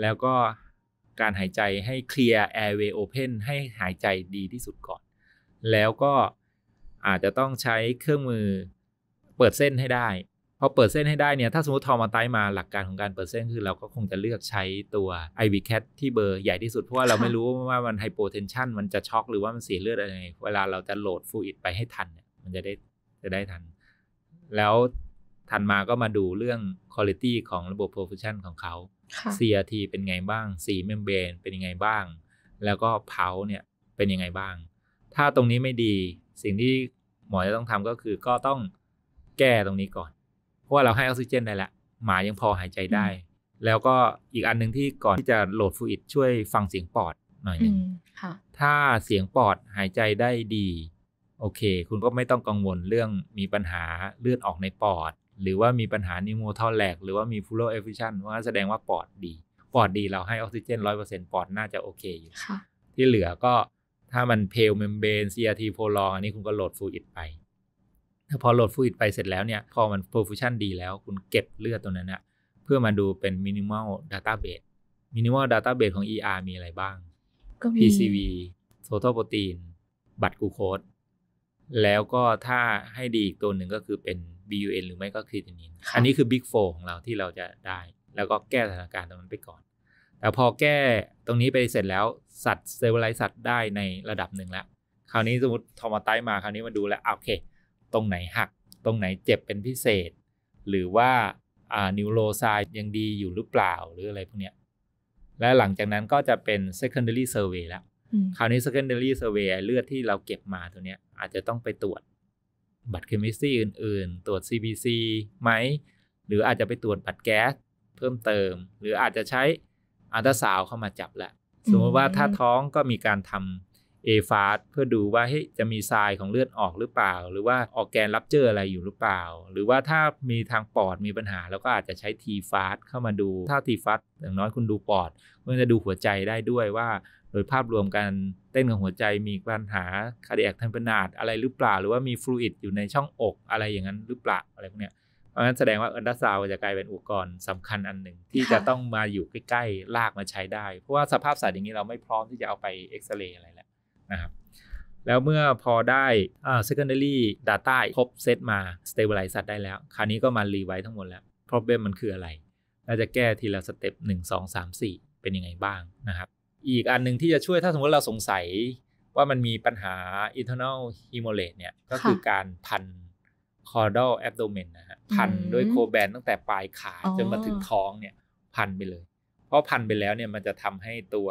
Speaker 2: แล้วก็การหายใจให้เคลียร์ airway open ให้หายใจดีที่สุดก่อน แล้วก็อาจจะต้องใช้เครื่องมือเปิดเส้นให้ได้ พอเปิดเส้นให้ได้เนี่ย ถ้าสมมติทอมาไตมาหลักการของการเปิดเส้นคือเราก็คงจะเลือกใช้ตัว i v c a t ที่เบอร์ใหญ่ที่สุด เพราะว่าเราไม่รู้ว่ามันไฮโปเทนชันมันจะช็อก หรือว่ามันเสียเลือดอะไร เวลาเราจะโหลดฟูอิดไปให้ทันเนี่ย มันจะได้จะได้ทัน แล้วทันมาก็มาดูเรื่องคุณภาพของระบบ perfusion ของเขา CRT เป็นไงบ้างสีเมมเบรนเป็นยังไงบ้าง แล้วก็เพาเนี่ยเป็นยังไงบ้าง ถ้าตรงนี้ไม่ดี สิ่งที่หมอจะต้องทำก็คือก็ต้องแก้ตรงนี้ก่อน เพราะว่าเราให้ออกซิเจนได้ละหมายังพอหายใจได้ แล้วก็อีกอันหนึ่งที่ก่อนที่จะโหลดฟลูอิดช่วยฟังเสียงปอดหน่อยหนึ่งถ้าเสียงปอดหายใจได้ดีโอเค คุณก็ไม่ต้องกังวลเรื่องมีปัญหาเลือดออกในปอดหรือว่ามีปัญหา นิโมทอลแลก หรือว่ามีฟูโรเอฟฟิชันว่าแสดงว่าปอดดี ปอดดีเราให้ออกซิเจนร้อยเปอร์เซ็นต์ปอดน่าจะโอเคอยู่ที่เหลือก็ถ้ามันเพลเมมเบนซีร์ทีโพลองอันนี้คุณก็โหลดฟูอิดไปถ้าพอโหลดฟูอิดไปเสร็จแล้วเนี่ย พอมันเพอร์ฟูชันดีแล้วคุณเก็บเลือดตัวนั้นนะเพื่อมาดูเป็นมินิมอลดัตต้าเบสมินิมอลดัตต้าเบสของ ER มีอะไรบ้าง PCV โซโทโปรตีนบัตรกูโคสแล้วก็ถ้าให้ดีอีกตัวหนึ่งก็คือเป็น BUN หรือไม่ก็คืีตวนินอันนี้คือ Big 4 ของเราที่เราจะได้ แล้วก็แก้สถานการณ์ตรงนั้นไปก่อน แต่พอแก้ตรงนี้ไปเสร็จแล้วสัตว์เซอร์ไลสัตว์ได้ในระดับหนึ่งแล้ว คราวนี้สมมติทอมาไตมา คราวนี้มาดูแล้วโอเค ตรงไหนหัก ตรงไหนเจ็บเป็นพิเศษ หรือว่านิวโรไซด์ยังดีอยู่หรือเปล่าหรืออะไรพวกเนี้ยและหลังจากนั้นก็จะเป็น secondary survey แล้ว คราวนี้ secondary survey เลือดที่เราเก็บมาตัวเนี้ย อาจจะต้องไปตรวจบัตรเคมีสตีอื่นๆ ตรวจ CBC ไหม หรืออาจจะไปตรวจบัตรแก๊สเพิ่มเติม หรืออาจจะใช้อัลตราซาวเข้ามาจับแหละ สมมติว่าถ้าท้องก็มีการทำเอฟาสเพื่อดูว่าเฮ้ยจะมีทรายของเลือดออกหรือเปล่า หรือว่าออกแกนรับเจออะไรอยู่หรือเปล่า หรือว่าถ้ามีทางปอดมีปัญหาเราก็อาจจะใช้ทีฟาสเข้ามาดู ถ้าทีฟาสอย่างน้อยคุณดูปอดคุณจะดูหัวใจได้ด้วยว่าโดยภาพรวมการเต้นของหัวใจมีปัญหาคาร์ดิแอคเทมเปนาดอะไรหรือเปล่า หรือว่ามีฟลูอิดอยู่ในช่องอกอะไรอย่างนั้นหรือเปล่าอะไรพวกเนี้ยเพราะฉะนั้นแสดงว่าอันดาซาวจะกลายเป็นอุปกรณ์สำคัญอันหนึ่งที่จะต้องมาอยู่ใกล้ๆลากมาใช้ได้ เพราะว่าสภาพสัตว์อย่างนี้เราไม่พร้อมที่จะเอาไปเอ็กซเรย์อะไรแล้วนะครับแล้วเมื่อพอได้อ่า secondary data ครบเซตมา stabilize สัตว์ได้แล้วคราวนี้ก็มารีไวท์ทั้งหมดแล้ว problem มันคืออะไรเราจะแก้ทีละสเต็ปหนึ่งสองสามสี่เป็นยังไงบ้างนะครับอีกอันหนึ่งที่จะช่วยถ้าสมมติเราสงสัยว่ามันมีปัญหา internal hemorrhage เนี่ยก็คือการพัน c ร์ d อล abdomen นะฮะ พันด้วยโคแบนตั้งแต่ปลายขา จนมาถึงท้องเนี่ย พันไปเลย เพราะพันไปแล้วเนี่ย มันจะทำให้ตัว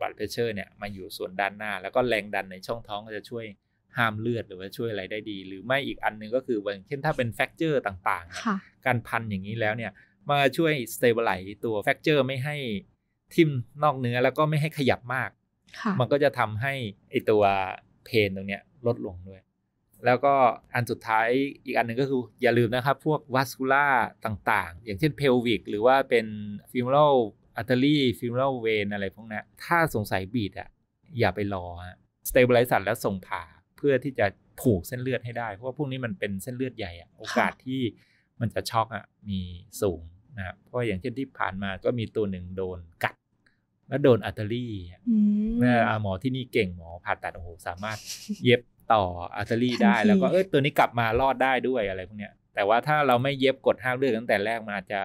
Speaker 2: บัตเพเชอร์เนี่ย มาอยู่ส่วนด้านหน้า แล้วก็แรงดันในช่องท้องก็จะช่วยห้ามเลือดหรือว่าช่วยอะไรได้ดี หรือไม่อีกอันนึงก็คือเช่นถ้าเป็นแฟกเจอร์ต่างๆ การพันอย่างนี้แล้วเนี่ยมาช่วยสเตเบลไลตัวแฟกเจอร์ไม่ให้ทิ่มนอกเนื้อแล้วก็ไม่ให้ขยับมาก มันก็จะทำให้ไอตัวเพนตรงเนี้ยลดลงด้วย แล้วก็อันสุดท้ายอีกอันหนึ่งก็คืออย่าลืมนะครับพวกวัสคูล่าต่างๆ อย่างเช่นเพลวิกหรือว่าเป็นฟิมโลอัตเตอรี่ฟิมโลเวนอะไรพวกนี้ถ้าสงสัยบีดอะอย่าไปรอสเตเบลไลซ์สัตแล้วส่งผ่าเพื่อที่จะผูกเส้นเลือดให้ได้ เพราะว่าพวกนี้มันเป็นเส้นเลือดใหญ่อะโอกาสที่มันจะช็อกอะมีสูงนะเพราะอย่างเช่นที่ผ่านมา ก็มีตัวหนึ่งโดนกัดแล้วโดนอัตเตอรี่หมอที่นี่เก่งหมอผ่าตัด โอ้โห สามารถเย็บต่ออัตเตอรี่ได้ แล้วก็เออตัวนี้กลับมารอดได้ด้วยอะไรพวกเนี้ย แต่ว่าถ้าเราไม่เย็บกดห้ามเลือดตั้งแต่แรกมอาจจะ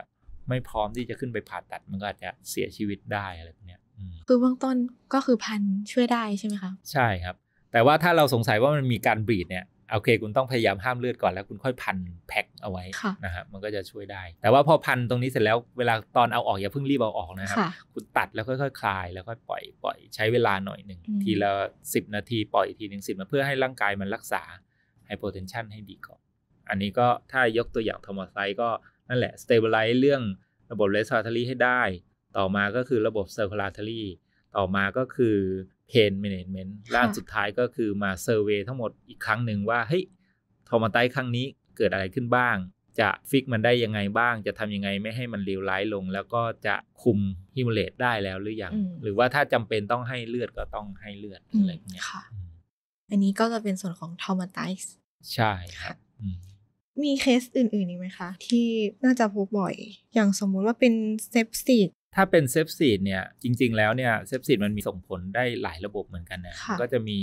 Speaker 2: ไม่พร้อมที่จะขึ้นไปผ่าตัดมันก็อาจจะเสียชีวิตได้อะไรพวกเนี้ย
Speaker 1: คือเบื้องต้นก็คือพันช่วยได้ใช่ไหมคะ
Speaker 2: ใช่ครับ แต่ว่าถ้าเราสงสัยว่ามันมีการบีดเนี่ยโอเค คุณต้องพยายามห้ามเลือดก่อนแล้วคุณค่อยพันแพ็คเอาไว้นะครับมันก็จะช่วยได้ แต่ว่าพอพันตรงนี้เสร็จแล้วเวลาตอนเอาออกอย่าเพิ่งรีบเอาออกนะครับ คุณตัดแล้วค่อยๆคคลาย แล้วค่อยปล่อยปล่อยใช้เวลาหน่อยหนึ่งทีละ 10 นาทีปล่อยทีหนึ่งสิบเพื่อให้ร่างกายมันรักษาไฮโปเทนชันให้ดีก่อน อันนี้ก็ถ้ายกตัวอย่างทอมอไซก็นั่นแหละสเตเบลไลซ์เรื่องระบบเรสซอร์ทารีให้ได้ต่อมาก็คือระบบเซอร์คูลาทารีต่อมาก็คือ pain management ร่าสุดท้ายก็คือมาเซอร์เวทั้งหมดอีกครั้งหนึ่งว่า เฮ้ยทอมาไตครั้งนี้เกิดอะไรขึ้นบ้าง จะฟิกมันได้ยังไงบ้าง จะทำยังไงไม่ให้มันเลวร้ายลง แล้วก็จะคุมฮิมเลตได้แล้วหรือยัง หรือว่าถ้าจำเป็นต้องให้เลือดก็ต้องให้เลือด
Speaker 1: อะไรเงี้ยค่ะ อันนี้ก็จะเป็นส่วนของทอมาไตส์
Speaker 2: ใช่ครับ
Speaker 1: มีเคสอื่น ๆอีกไหมคะที่น่าจะพบบ่อย อย่างสมมุติว่าเป็นเซปซิด
Speaker 2: ถ้าเป็นเซฟซีดเนี่ยจริงๆแล้วเนี่ยเซฟซีดมันมีส่งผลได้หลายระบบเหมือนกันนะก็จะมี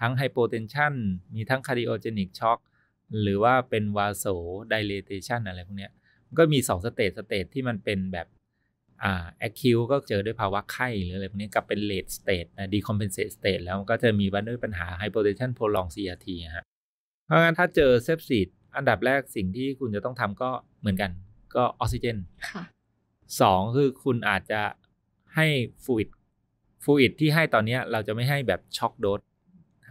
Speaker 2: ทั้งไฮโปเทนชันมีทั้งคาร์ดิโอเจนิกช็อคหรือว่าเป็นวาโซไดเลเทชันอะไรพวกเนี้ยก็มี 2 สเตจสเตจที่มันเป็นแบบอ่าแอคิวก็เจอด้วยภาวะไข้หรืออะไรพวกนี้กับเป็นเลดสเตจดีคอมเพนเซตสเตจแล้วก็จะมีบันด้วยปัญหาไฮโปเทนชันโพลองซีอาร์ทีฮะเพราะงั้นถ้าเจอเซฟซีดอันดับแรกสิ่งที่คุณจะต้องทำก็เหมือนกัน ก็ออกซิเจนสองคือคุณอาจจะให้ฟูอิดฟูอิดที่ให้ตอนนี้เราจะไม่ให้แบบช็อกโดส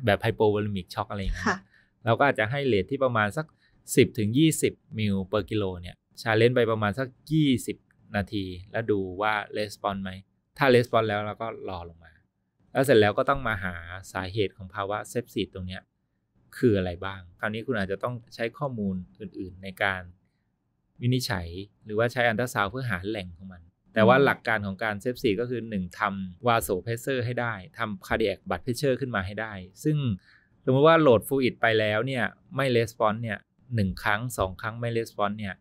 Speaker 2: แบบไฮโปวอลูมิกช็อกอะไรอย่างเงี้ยเราก็อาจจะให้เลทที่ประมาณสัก10ถึง20มิลเปอร์กิโลเนี่ยชาเลนไปประมาณสัก20 นาที แล้วดูว่าレスปอนไหม ถ้าレスปอนแล้วเราก็รอลงมา แล้วเสร็จแล้วก็ต้องมาหาสาเหตุของภาวะเซฟซีดตรงเนี้ยคืออะไรบ้างคราวนี้คุณอาจจะต้องใช้ข้อมูลอื่นๆในการวินิจฉัย หรือว่าใช้อันตราซาวเพื่อหาแหล่งของมัน แต่ว่าหลักการของการเซฟซีก็คือ 1 ทำวาโซเพสเซอร์ให้ได้ทำคาร์ดิแอกบัตเพเชอร์ขึ้นมาให้ได้ ซึ่งสมมติว่าโหลดฟูอิดไปแล้วเนี่ยไม่レスปอนเนี่ยหนึ่งครั้งสองครั้งไม่レスปอนเนี่ย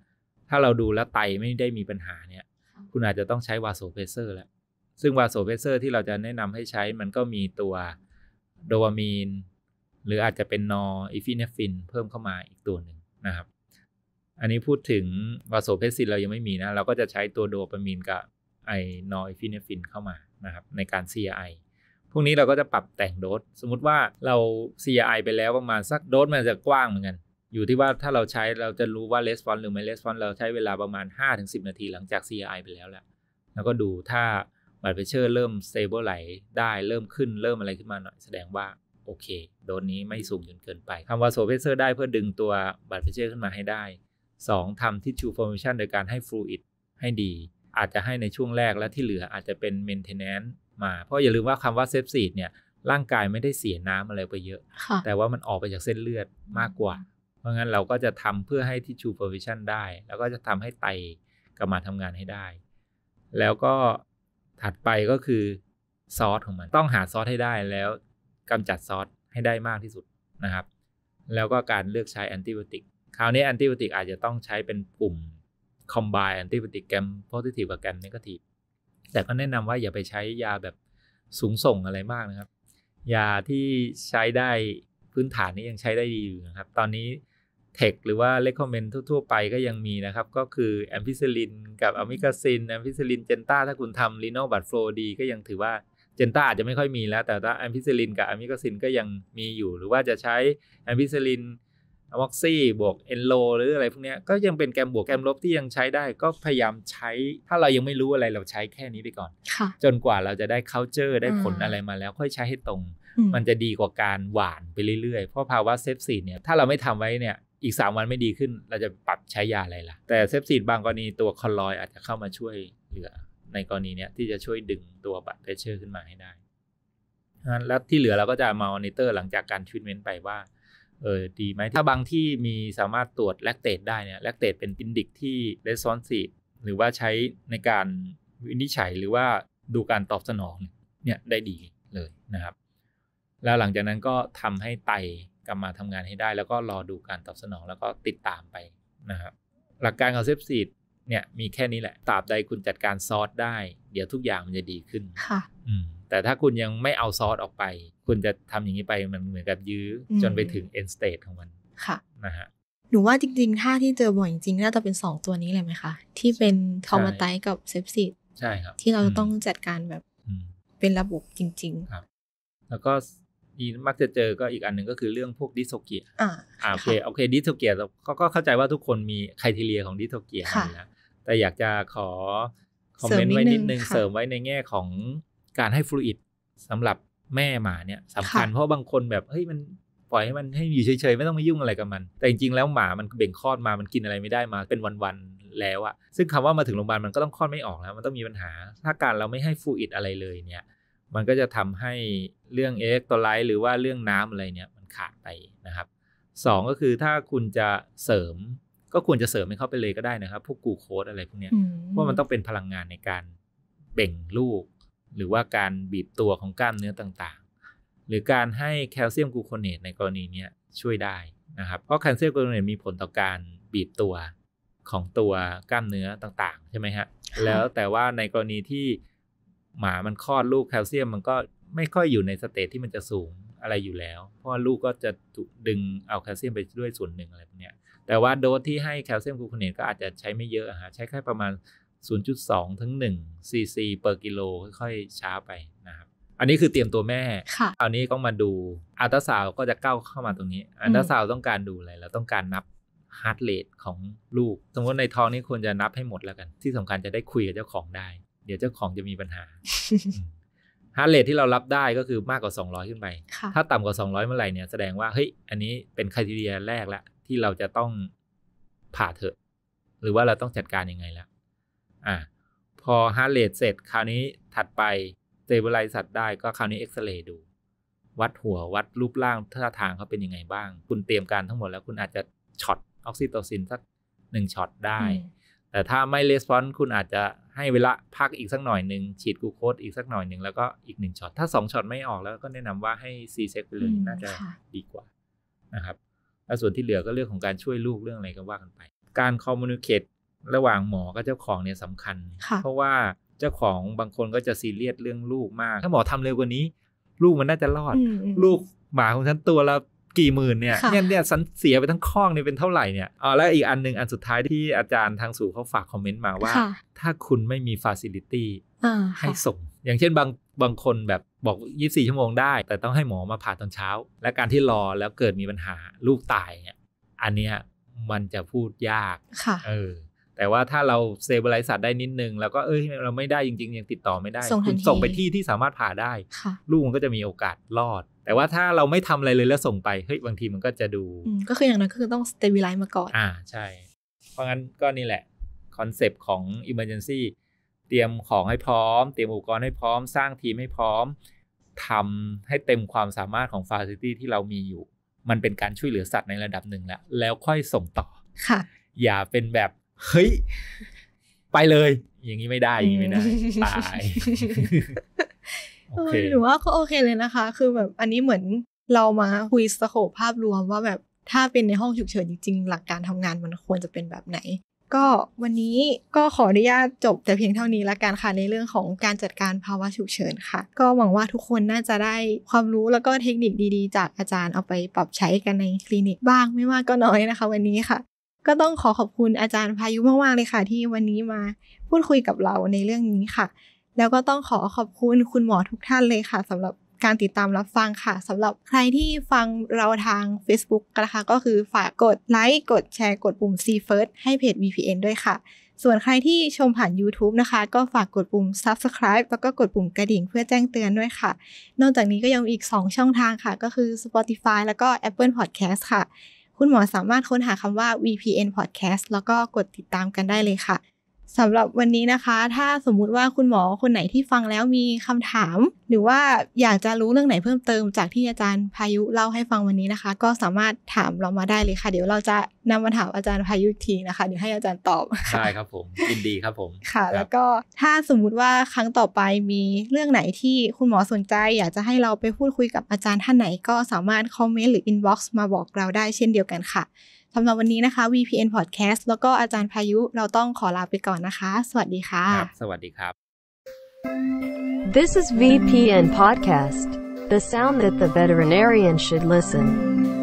Speaker 2: ถ้าเราดูแลไตไม่ได้มีปัญหาเนี่ยคุณอาจจะต้องใช้วาโซเพสเซอร์แล้ว ซึ่งวาโซเพสเซอร์ที่เราจะแนะนำให้ใช้มันก็มีตัวโดวามีนหรืออาจจะเป็นนออิฟิเนฟินเพิ่มเข้ามาอีกตัวหนึ่งนะครับอันนี้พูดถึงวาโซเพซินเรายังไม่มีนะ เราก็จะใช้ตัวโดปามีนกับไอโนอฟิเนฟินเข้ามานะครับ ในการ CRI พวกนี้เราก็จะปรับแต่งโดส สมมติว่าเรา CRI ไปแล้วประมาณสักโดสมันจะกว้างเหมือนกัน อยู่ที่ว่าถ้าเราใช้เราจะรู้ว่าレスปอนหรือไม่レスปอนเราใช้เวลาประมาณ 5-10 นาทีหลังจาก CRI ไปแล้วแหละ แล้วก็ดูถ้าบัตรเพเชอร์เริ่มสเตเบิลไหลได้เริ่มขึ้นเริ่มอะไรขึ้นมาหน่อย แสดงว่าโอเคโดสนี้ไม่สูงจนเกินไปคำว่าโซเพเซอร์ได้เพื่อดึงตัวบัตรเพเชอร์ขึ้นมาให้ได้ 2. ทำทิชชู formation โดยการให้ฟลูอิดให้ดี อาจจะให้ในช่วงแรกและที่เหลืออาจจะเป็น maintenance มาเพราะอย่าลืมว่าคำว่าเซฟซีดเนี่ย ร่างกายไม่ได้เสียน้ำอะไรไปเยอะ แต่ว่ามันออกไปจากเส้นเลือดมากกว่า เพราะงั้นเราก็จะทำเพื่อให้ทิชชู formation ได้ แล้วก็จะทำให้ไตกลับมาทำงานให้ได้ แล้วก็ถัดไปก็คือซอสของมัน ต้องหาซอสให้ได้แล้วกำจัดซอสให้ได้มากที่สุดนะครับ แล้วก็การเลือกใช้แอนติบอติกคราวนี้แอนติบอติกอาจจะต้องใช้เป็นกลุ่มคอมายแอนติบอติกแกรมโพซิทีฟกับแกรมนิากทีฟแต่ก็แนะนำว่าอย่าไปใช้ยาแบบสูงส่งอะไรมากนะครับ ยาที่ใช้ได้พื้นฐานนี้ยังใช้ได้ดีอยู่นะครับ ตอนนี้เทคหรือว่าเลคคอมเมนทั่วๆ ไปก็ยังมีนะครับ ก็คือแอมพิซิลินกับอะมิกาซินแอมพิซิลินเจนต้าถ้าคุณทำลีโนบัตโฟดีก็ยังถือว่าเจนต้าอาจจะไม่ค่อยมีแล้ว แต่ถ้าแอมพิซิลิน กับอะมิกาซิน ก็ยังมีอยู่หรือว่าจะใช้แอมพิซิลินอวอกซี่บวกเอนโลหรืออะไรพวกนี้ ก็ยังเป็นแกมบวกแกมลบที่ยังใช้ได้ก็พยายามใช้ ถ้าเรายังไม่รู้อะไรเราใช้แค่นี้ไปก่อนจนกว่าเราจะได้เคาเจอร์ได้ผลอะไรมาแล้ว ค่อยใช้ให้ตรง มันจะดีกว่าการหวานไปเรื่อยๆ เพราะภาวะเซฟซีดเนี่ยถ้าเราไม่ทำไว้เนี่ยอีก 3 วันไม่ดีขึ้นเราจะปรับใช้ยาอะไรล่ะ แต่เซฟซีดบางกรณีตัวคอลลอยอาจจะเข้ามาช่วยเหลือ ในกรณีเนี้ยที่จะช่วยดึงตัวบัตรเพเชอร์ขึ้นมาให้ได้แล้วที่เหลือเราก็จะมามอนิเตอร์ หลังจากการทรีทเมนต์ไปว่าเออดีไหมถ้าบางที่มีสามารถตรวจแลคเตดได้เนี่ยแลคเตดเป็นอินดิกที่เรสซอนซีหรือว่าใช้ในการวินิจฉัยหรือว่าดูการตอบสนองเนี่ยได้ดีเลยนะครับ แล้วหลังจากนั้นก็ทำให้ไตกลับมาทำงานให้ได้ แล้วก็รอดูการตอบสนอง แล้วก็ติดตามไปนะครับ หลักการของเซฟซีดเนี่ยมีแค่นี้แหละตราบใดคุณจัดการซอสได้ เดี๋ยวทุกอย่างมันจะดีขึ้นค่ะแต่ถ้าคุณยังไม่เอาซอสออกไปคุณจะทำอย่างนี้ไปมันเหมือนกับยื้อ จนไปถึง end state ของมัน ค่ะ นะฮะ
Speaker 1: หนูว่าจริงๆถ้าที่เจอบ่อยจริงๆ น่าจะเป็นสองตัวนี้เลยไหมคะ ที่เป็นทอมาไตกับเซฟซิต
Speaker 2: ใช่ครับ ที่เราต้อง
Speaker 1: จัดการแบบเป็นระบบจริงๆ ครับ
Speaker 2: แล้วก็ีมักจะเจอก็อีกอันหนึ่งก็คือเรื่องพวกดิสโทเกียอ่าโอเคโอเคดิสโทเกียเราก็เข้าใจว่าทุกคนมีคุณทีเรียของดิสโทเกียนะแต่อยากจะขอคอมเมนต์ไว้นิดนึงเสริมไว้ในแง่ของการให้ฟลูอิดสำหรับแม่หมาเนี่ยสำคัญเพราะบางคนแบบเฮ้ยมัน ปล่อยให้มันให้อยู่เฉยๆ ไม่ต้องมายุ่งอะไรกับมัน แต่จริงๆแล้วหมามันเบ่งคลอดมามันกินอะไรไม่ได้มาเป็นวันๆแล้วอะซึ่งคำว่ามาถึงโรงพยาบาลมันก็ต้องคลอดไม่ออกแล้วมันต้องมีปัญหา ถ้าการเราไม่ให้ฟูอิดอะไรเลยเนี่ยมันก็จะทำให้เรื่องเอ็กโตไลท์หรือว่าเรื่องน้ำอะไรเนี่ยมันขาดไปนะครับสองก็คือถ้าคุณจะเสริมก็ควรจะเสริมให้เข้าไปเลยก็ได้นะครับ พวกกูโคสอะไรพวกเนี้ยว่ามันต้องเป็นพลังงานในการเบ่งลูกหรือว่าการบีบตัวของกล้ามเนื้อต่างๆ หรือการให้แคลเซียมกูโคเนตในกรณีนี้ช่วยได้นะครับ เพราะแคลเซียมกูโคเนตมีผลต่อการบีบตัวของตัวกล้ามเนื้อต่างๆ ใช่ไหมฮะแล้วแต่ว่าในกรณีที่ หมามันคลอดลูกแคลเซียมมันก็ไม่ค่อยอยู่ในสเตทที่มันจะสูงอะไรอยู่แล้ว เพราะลูกก็จะถูกดึงเอาแคลเซียมไปด้วยส่วนหนึ่งอะไรพวกนี้แต่ว่าโดสที่ให้แคลเซียมกูโคเนตก็อาจจะใช้ไม่เยอะฮะใช้แค่ประมาณ0.2ถึง1 cc/ per กิโลค่อยๆ ช้าไปนะครับ อันนี้คือเตรียมตัวแม่ ครอันี้ก้มาดู อัลตราซาวก็จะก้าวเข้ามาตรงนี้ อัลตราซาวต้องการดูอะไร เราต้องการนับฮาร์ดเรทของลูก สมมติในท้องนี่ควรจะนับให้หมดแล้วกัน ที่สำคัญจะได้คุยกับเจ้าของได้ เดี๋ยวเจ้าของจะมีปัญหาฮาร์ดเรทที่เรารับได้ก็คือมากกว่า200ขึ้นไปถ้าต่ำกว่า200เมื่อไหร่เนี่ยแสดงว่าเฮ้ยอันนี้เป็นคุณทีเรียแรกแล้วที่เราจะต้องผ่าเถอะ หรือว่าเราต้องจัดการยังไงแล้วอ่ะพอฮาร์เรทเสร็จคราวนี้ถัดไปเซเบลไลสัตว์ได้ก็คราวนี้เอ็กซเรย์ดู วัดหัววัดรูปร่างท่าทางเขาเป็นยังไงบ้าง คุณเตรียมการทั้งหมดแล้วคุณอาจจะช็อตออกซิโตซินสักหนึ่งช็อตได้ แต่ถ้าไม่เลสปอนคุณอาจจะให้เวลาพักอีกสักหน่อยหนึ่งฉีดกูโคสอีกสักหน่อยหนึ่งแล้วก็อีกหนึ่งช็อตถ้าสองช็อตไม่ออกแล้วก็แนะนำว่าให้ซีเซ็กไปเลยน่าจะดีกว่านะครับแล้วส่วนที่เหลือก็เรื่องของการช่วยลูกเรื่องอะไรก็ว่ากันไป การคอมมูนิเคตระหว่างหมอ กับเจ้าของเนี่ยสำคัญ เพราะว่าเจ้าของบางคนก็จะซีเรียสเรื่องลูกมาก ถ้าหมอทำเร็วกว่านี้ ลูกมันน่าจะรอด ลูกหมาของฉันตัวละกี่หมื่นเนี่ยเนี่ยเนี่ยสันเสียไปทั้งข้องเนี่ยเป็นเท่าไหร่เนี่ย อ๋อ แล้วอีกอันหนึ่งอันสุดท้ายที่อาจารย์ทางสู่เขาฝากคอมเมนต์มาว่า ถ้าคุณไม่มีฟาซิลิตี้ให้ส่ง อย่างเช่น บางบางคนแบบบอก24ชั่วโมงได้ แต่ต้องให้หมอมาผ่าตอนเช้า และการที่รอแล้วเกิดมีปัญหาลูกตายเนี่ย อันเนี้ยมันจะพูดยากเออแต่ว่าถ้าเราเซเบร์สัตว์ได้นิดนึง แล้วก็เอ้ยเราไม่ได้จริงๆ ยังติดต่อไม่ได้คุณส่งไปที่ที่สามารถผ่าได้ลูกมันก็จะมีโอกาสรอด แต่ว่าถ้าเราไม่ทำอะไรเลยแล้วส่งไป เฮ้ย บางทีมันก็จะดู ก็ค
Speaker 1: ืออย่างนั้นก็คือต้องสเตบ์ไลซ์มาก่อน อ่าใช่
Speaker 2: เพราะงั้นก็นี่แหละคอนเซปต์ของอิมเอร์เจนซี่เตรียมของให้พร้อมเตรียมอุปกรณ์ให้พร้อมสร้างทีมให้พร้อมทำให้เต็มความสามารถของฟาร์ซิตี้ที่เรามีอยู่ มันเป็นการช่วยเหลือสัตว์ในระดับหนึ่งแล้วแล้วค่อยส่งต่อค่ะ อย่าเป็นแบบเฮ้ยไปเลย อย่างนี้ไม่ได้อย่างนี้ไม่ได้ตาย
Speaker 1: หรือว่าก็โอเคเลยนะคะ คือแบบอันนี้เหมือนเรามาคุยสโคปภาพรวมว่าแบบถ้าเป็นในห้องฉุกเฉินจริงๆ หลักการทำงานมันควรจะเป็นแบบไหน ก็วันนี้ก็ขออนุญาตจบแต่เพียงเท่านี้ละกันค่ะในเรื่องของการจัดการภาวะฉุกเฉินค่ะ ก็หวังว่าทุกคนน่าจะได้ความรู้แล้วก็เทคนิคดีๆ จากอาจารย์เอาไปปรับใช้กันในคลินิกบ้างไม่มากก็น้อยนะคะ วันนี้ค่ะก็ต้องขอขอบคุณอาจารย์พายุมาก ๆ เลยค่ะที่วันนี้มาพูดคุยกับเราในเรื่องนี้ค่ะ แล้วก็ต้องขอขอบคุณคุณหมอทุกท่านเลยค่ะสำหรับการติดตามรับฟังค่ะสำหรับใครที่ฟังเราทาง Facebook นะคะก็คือฝากกดไลค์กดแชร์กดปุ่ม C First ให้เพจ VPN ด้วยค่ะ ส่วนใครที่ชมผ่าน YouTube นะคะ ก็ฝากกดปุ่ม Subscribe แล้วก็กดปุ่มกระดิ่งเพื่อแจ้งเตือนด้วยค่ะ นอกจากนี้ก็ยังมีอีก 2 ช่องทางค่ะ ก็คือ Spotify แล้วก็ Apple Podcast ค่ะคุณหมอสามารถค้นหาคำว่า VPN Podcast แล้วก็กดติดตามกันได้เลยค่ะสำหรับวันนี้นะคะ ถ้าสมมุติว่าคุณหมอคนไหนที่ฟังแล้วมีคำถาม หรือว่าอยากจะรู้เรื่องไหนเพิ่มเติมจากที่อาจารย์พายุเล่าให้ฟังวันนี้นะคะ ก็สามารถถามเรามาได้เลยค่ะ เดี๋ยวเราจะนำมาถามอาจารย์พายุทีนะคะ เดี๋ยวให้อาจารย์ตอบ
Speaker 2: ใช่ครับผมยินดีครับผมค่ะ แล้วก
Speaker 1: ็ถ้าสมมุติว่าครั้งต่อไปมีเรื่องไหนที่คุณหมอสนใจ อยากจะให้เราไปพูดคุยกับอาจารย์ท่านไหนก็สามารถคอมเมนต์หรืออินบ็อกซ์มาบอกเราได้เช่นเดียวกันค่ะสำหรับวันนี้นะคะ VPN Podcast แล้วก็อาจารย์พายุ เราต้องขอลาไปก่อนนะคะ สวัสดีค่ะ สวัสดีครับ This is VPN Podcast the sound that the veterinarian should listen